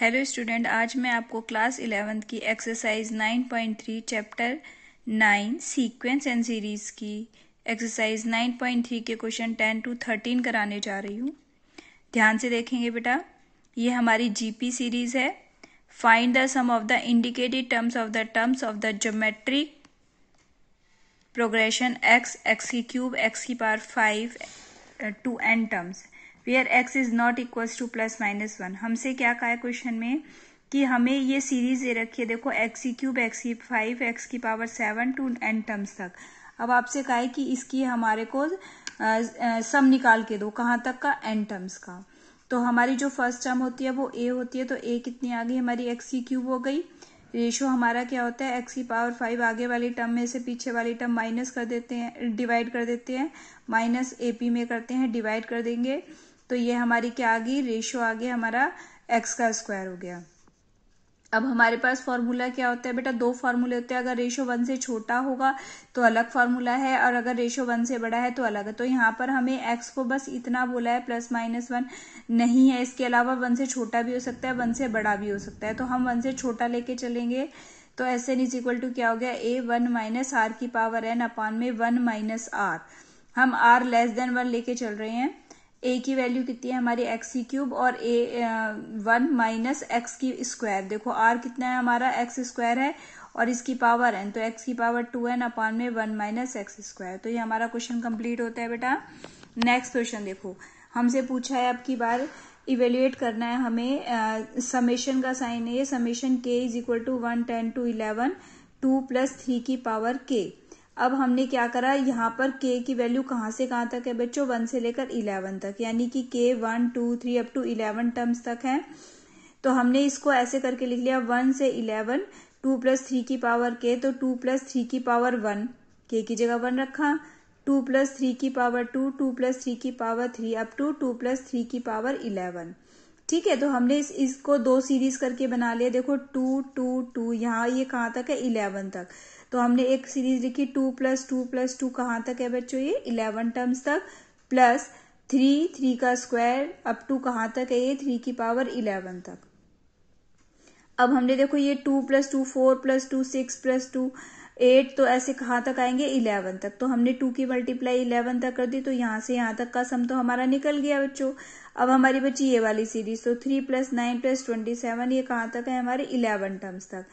hello student आज मैं आपको क्लास इलेवेंथ की exercise 9.3 chapter 9 sequence and series की एक्सरसाइज 9.3 के क्वेश्चन 10 टू 13 कराने जा रही हूँ ध्यान से देखेंगे बेटा ये हमारी जीपी सीरीज है find the sum of the indicated terms of the terms of the geometric progression x x की क्यूब एक्स की power five to n terms where x is not equal to plus minus one हमसे क्या कहा है question में कि हमें ये सीरीज दे रखी है देखो एक्स e e की क्यूब एक्स की फाइव एक्स की power seven to n terms तक अब आपसे कहा है कि इसकी हमारे को सम निकाल के दो कहाँ तक का एन टर्म्स का तो हमारी जो फर्स्ट टर्म होती है वो ए होती है तो ए कितनी आ गई हमारी एक्स की क्यूब हो गई रेशो हमारा क्या होता है एक्स की पावर फाइव आगे वाली टर्म में से पीछे वाली टर्म माइनस कर देते हैं डिवाइड कर देते हैं माइनस ए पी में करते हैं डिवाइड कर देंगे तो ये हमारी क्या आ गई रेशो आ गया हमारा एक्स का स्क्वायर हो गया अब हमारे पास फार्मूला क्या होता है बेटा दो फार्मूले होते हैं अगर रेशो वन से छोटा होगा तो अलग फार्मूला है और अगर रेशो वन से बड़ा है तो अलग है तो यहाँ पर हमें एक्स को बस इतना बोला है प्लस माइनस वन नहीं है इसके अलावा वन से छोटा भी हो सकता है वन से बड़ा भी हो सकता है तो हम वन से छोटा लेके चलेंगे तो S n is equal to क्या हो गया ए वन माइनस आर की पावर एन अपान में वन माइनस आर हम आर लेस देन वन लेके चल रहे हैं ए की वैल्यू कितनी है हमारी एक्स की क्यूब और ए वन माइनस एक्स की स्क्वायर देखो आर कितना है हमारा एक्स स्क्वायर है और इसकी पावर एन तो एक्स की पावर टू एन अपान में वन माइनस एक्स स्क्वायर तो ये हमारा क्वेश्चन कंप्लीट होता है बेटा नेक्स्ट क्वेश्चन देखो हमसे पूछा है अब की बार इवेल्युएट करना है हमें समेशन का साइन है ये summation k is equal to one ten to eleven two plus three की पावर के अब हमने क्या करा यहाँ पर k की वैल्यू कहाँ से कहाँ तक है बच्चों वन से लेकर इलेवन तक यानी कि k one two three up to eleven terms तक है तो हमने इसको ऐसे करके लिख लिया वन से इलेवन टू प्लस थ्री की पावर के तो टू प्लस थ्री की पावर वन के की जगह वन रखा टू प्लस थ्री की power two two plus three की power three up to two plus three की पावर इलेवन ठीक है तो हमने इस इसको दो सीरीज करके बना लिया देखो टू टू टू यहाँ ये कहाँ तक है इलेवन तक तो हमने एक सीरीज लिखी two plus two plus two कहाँ तक है बच्चों ये इलेवन टर्म्स तक प्लस थ्री थ्री का स्क्वायर अप टू कहाँ तक है ये थ्री की पावर इलेवन तक अब हमने देखो ये two plus two four plus two six plus two eight तो ऐसे कहाँ तक आएंगे इलेवन तक तो हमने टू की मल्टीप्लाई इलेवन तक कर दी तो यहाँ से यहाँ तक का सम तो हमारा निकल गया बच्चों अब हमारी बची ये वाली सीरीज तो three plus nine plus twenty seven ये कहाँ तक है हमारे इलेवन टर्म्स तक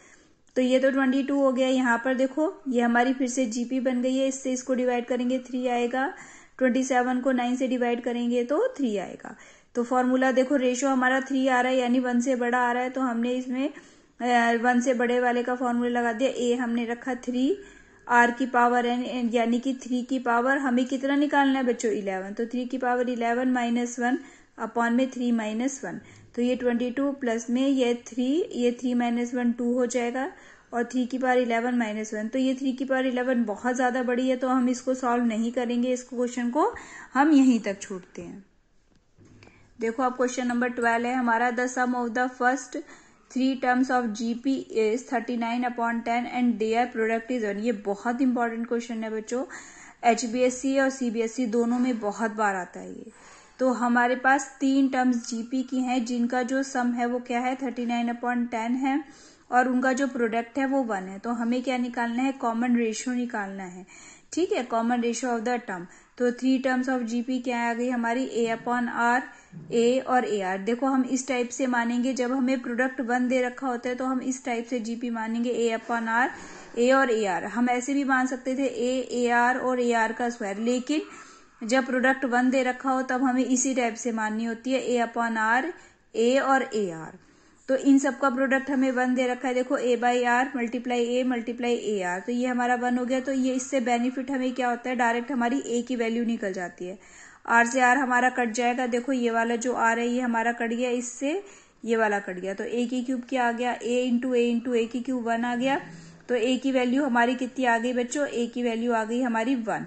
तो ये तो ट्वेंटी टू हो गया यहाँ पर देखो ये हमारी फिर से जीपी बन गई है इससे इसको डिवाइड करेंगे थ्री आएगा ट्वेंटी सेवन को नाइन से डिवाइड करेंगे तो थ्री आएगा तो फॉर्मूला देखो रेशो हमारा थ्री आ रहा है यानी वन से बड़ा आ रहा है तो हमने इसमें वन से बड़े वाले का फॉर्मूला लगा दिया ए हमने रखा थ्री आर की पावर एन यानी कि थ्री की पावर हमें कितना निकालना है बच्चों इलेवन तो थ्री की power eleven minus one upon में थ्री माइनस वन तो ये ट्वेंटी टू प्लस में ये थ्री ये थ्री माइनस वन टू हो जाएगा और थ्री की पावर इलेवन माइनस वन तो ये थ्री की पावर इलेवन बहुत ज़्यादा बड़ी है तो हम इसको सॉल्व नहीं करेंगे इस क्वेश्चन को हम यहीं तक छोड़ते हैं देखो अब क्वेश्चन नंबर ट्वेल्व है हमारा the sum of the first three terms of GP thirty nine upon ten and their product is one ये बहुत इंपॉर्टेंट क्वेश्चन है बच्चों एच और सी e दोनों में बहुत बार आता है ये तो हमारे पास तीन टर्म्स जीपी की हैं जिनका जो सम है वो क्या है थर्टी नाइन अपॉइंट टेन है और उनका जो प्रोडक्ट है वो वन है तो हमें क्या निकालना है कॉमन रेशियो निकालना है ठीक है common ratio of the term तो थ्री टर्म्स ऑफ जीपी क्या आ गई हमारी ए अपॉन आर ए और ए आर देखो हम इस टाइप से मानेंगे जब हमें प्रोडक्ट वन दे रखा होता है तो हम इस टाइप से जीपी मानेंगे ए अपन आर ए और ए आर हम ऐसे भी मान सकते थे ए ए आर और ए आर का स्क्वायर लेकिन जब प्रोडक्ट वन दे रखा हो तब हमें इसी टाइप से माननी होती है ए अपन आर ए और ए आर तो इन सब का प्रोडक्ट हमें वन दे रखा है देखो a by r multiply a multiply a r तो ये हमारा वन हो गया तो ये इससे बेनिफिट हमें क्या होता है डायरेक्ट हमारी ए की वैल्यू निकल जाती है आर से आर हमारा कट जाएगा देखो ये वाला जो आर है ये हमारा कट गया इससे ये वाला कट गया तो ए की क्यूब क्या आ गया ए इंटू ए इंटू ए की क्यूब वन आ गया तो ए की वैल्यू हमारी कितनी आ गई बच्चों ए की वैल्यू आ गई हमारी वन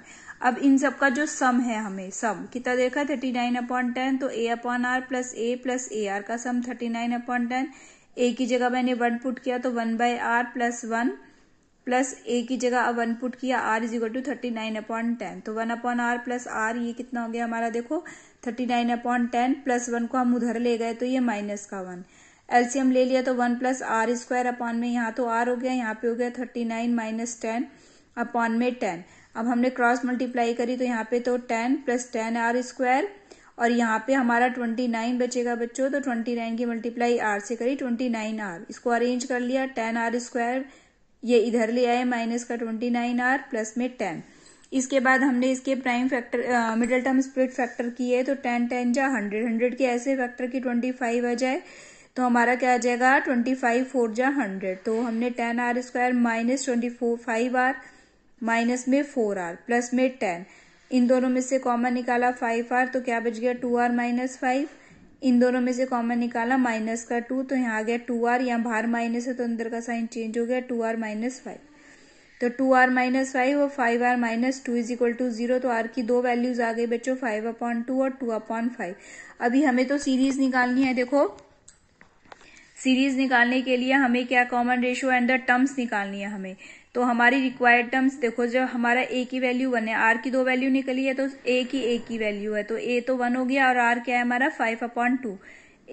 अब इन सब का जो सम है हमें सम कितना देखा थर्टी नाइन अपॉइंट टेन तो a upon r plus a plus a r का sum thirty nine upon ten a की जगह मैंने वन पुट किया तो one by r plus one plus a की जगह अब वन पुट किया r is equal to thirty nine upon ten तो one upon r plus r ये कितना हो गया हमारा देखो thirty nine upon ten plus one को हम उधर ले गए तो ये माइनस का वन एल्सियम ले लिया तो one plus r square upon में यहाँ तो आर हो गया यहाँ पे हो गया thirty nine minus ten upon में टेन अब हमने क्रॉस मल्टीप्लाई करी तो यहाँ पे तो ten plus ten r square और यहाँ पे हमारा ट्वेंटी नाइन बचेगा बच्चों तो ट्वेंटी नाइन की मल्टीप्लाई आर से करी ट्वेंटी नाइन आर इसको अरेंज कर लिया टेन आर स्क्वायर ये इधर ले आए माइनस का ट्वेंटी नाइन आर प्लस में टेन इसके बाद हमने इसके prime factor middle term split factor किए तो टेन टेन जा हंड्रेड हंड्रेड के ऐसे फैक्टर की ट्वेंटी फाइव आ जाए तो हमारा क्या आ जाएगा ट्वेंटी फाइव फोर जा हंड्रेड तो हमने ten r square minus twenty four five r minus में फोर आर प्लस में टेन इन दोनों में से कॉमन निकाला फाइव आर तो क्या बच गया टू आर माइनस फाइव इन दोनों में से कॉमन निकाला माइनस का टू तो यहाँ आ गया टू आर यहाँ बाहर माइनस है तो अंदर का साइन चेंज हो गया टू आर माइनस फाइव तो टू आर माइनस फाइव और five r minus two is equal to zero तो आर की दो वैल्यूज आ गई बच्चों फाइव अपॉन टू और टू अपॉन फाइव अभी हमें तो सीरीज निकालनी है देखो सीरीज निकालने के लिए हमें क्या common ratio and the terms निकालनी है हमें तो हमारी रिक्वायर्ड टर्म्स देखो जब हमारा ए की वैल्यू वन है आर की दो वैल्यू निकली है तो ए की ए की वैल्यू है तो ए तो वन हो गया और आर क्या है हमारा फाइव अपॉन टू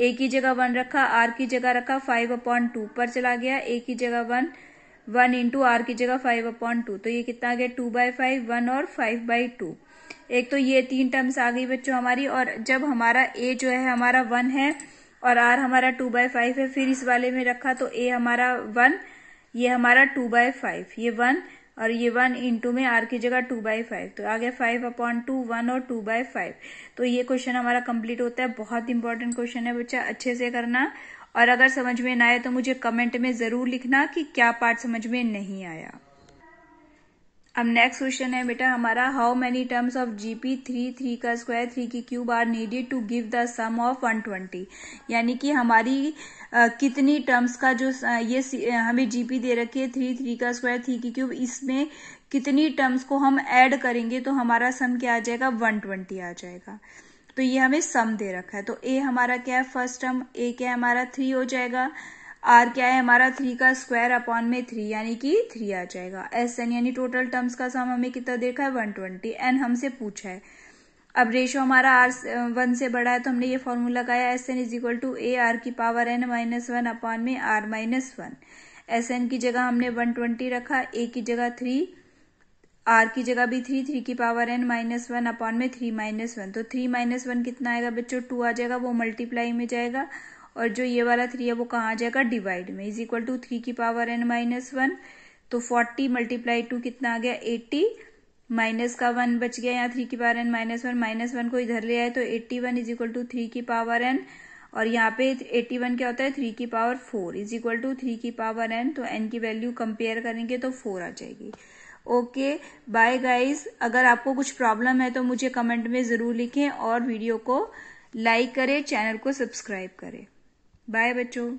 ए की जगह वन रखा आर की जगह रखा फाइव अपॉन टू पर चला गया ए की जगह वन वन इंटू आर की जगह फाइव अपॉन टू तो ये कितना आ गया टू बाय फाइव वन और फाइव बाई टू एक तो ये तीन टर्म्स आ गई बच्चों हमारी और जब हमारा ए जो है हमारा वन है और आर हमारा टू बाय फाइव है फिर इस वाले में रखा तो ए हमारा वन ये हमारा टू बाय फाइव ये वन और ये वन इंटू में आर की जगह टू बाई फाइव तो आ गया फाइव अपॉन टू वन और टू बाय फाइव तो ये क्वेश्चन हमारा कंप्लीट होता है बहुत इंपॉर्टेंट क्वेश्चन है बच्चा अच्छे से करना और अगर समझ में ना आए तो मुझे कमेंट में जरूर लिखना कि क्या पार्ट समझ में नहीं आया अब नेक्स्ट क्वेश्चन है बेटा हमारा how many terms of GP three three का स्क्वायर थ्री की cube are needed to give the sum of one twenty यानी कि हमारी आ, कितनी टर्म्स का जो आ, ये हमें जीपी दे रखी है थ्री थ्री का स्क्वायर थ्री की क्यूब इसमें कितनी टर्म्स को हम ऐड करेंगे तो हमारा सम क्या आ जाएगा वन ट्वेंटी आ जाएगा तो ये हमें सम दे रखा है तो ए हमारा क्या है फर्स्ट टर्म ए क्या है हमारा थ्री हो जाएगा आर क्या है हमारा थ्री का स्क्वायर अपॉन में थ्री यानी कि थ्री आ जाएगा एस एन यानी टोटल टर्म्स का सम हमें कितना देखा है वन ट्वेंटी एन हमसे पूछा है अब रेशो हमारा आर वन से बड़ा है तो हमने ये फॉर्मूला लगाया S n is equal to a r की power n minus one upon में r minus one S n की जगह हमने वन ट्वेंटी रखा ए की जगह थ्री आर की जगह भी थ्री थ्री की power n minus one upon में थ्री माइनस वन तो थ्री माइनस वन कितना आएगा बच्चों टू आ जाएगा वो मल्टीप्लाई में जाएगा और जो ये वाला थ्री है वो कहाँ आ जाएगा डिवाइड में इज इक्वल टू थ्री की पावर एन माइनस वन तो फोर्टी मल्टीप्लाई टू कितना आ गया एट्टी माइनस का वन बच गया यहाँ थ्री की power n minus one minus one को इधर ले आए तो eighty one is equal to three की पावर एन और यहाँ पे एट्टी वन क्या होता है थ्री की power four is equal to three की पावर एन तो एन की वैल्यू कंपेयर करेंगे तो फोर आ जाएगी ओके बाय गाइस अगर आपको कुछ प्रॉब्लम है तो मुझे कमेंट में ज़रूर लिखें और वीडियो को लाइक करें चैनल को सब्सक्राइब करें बाय बच्चों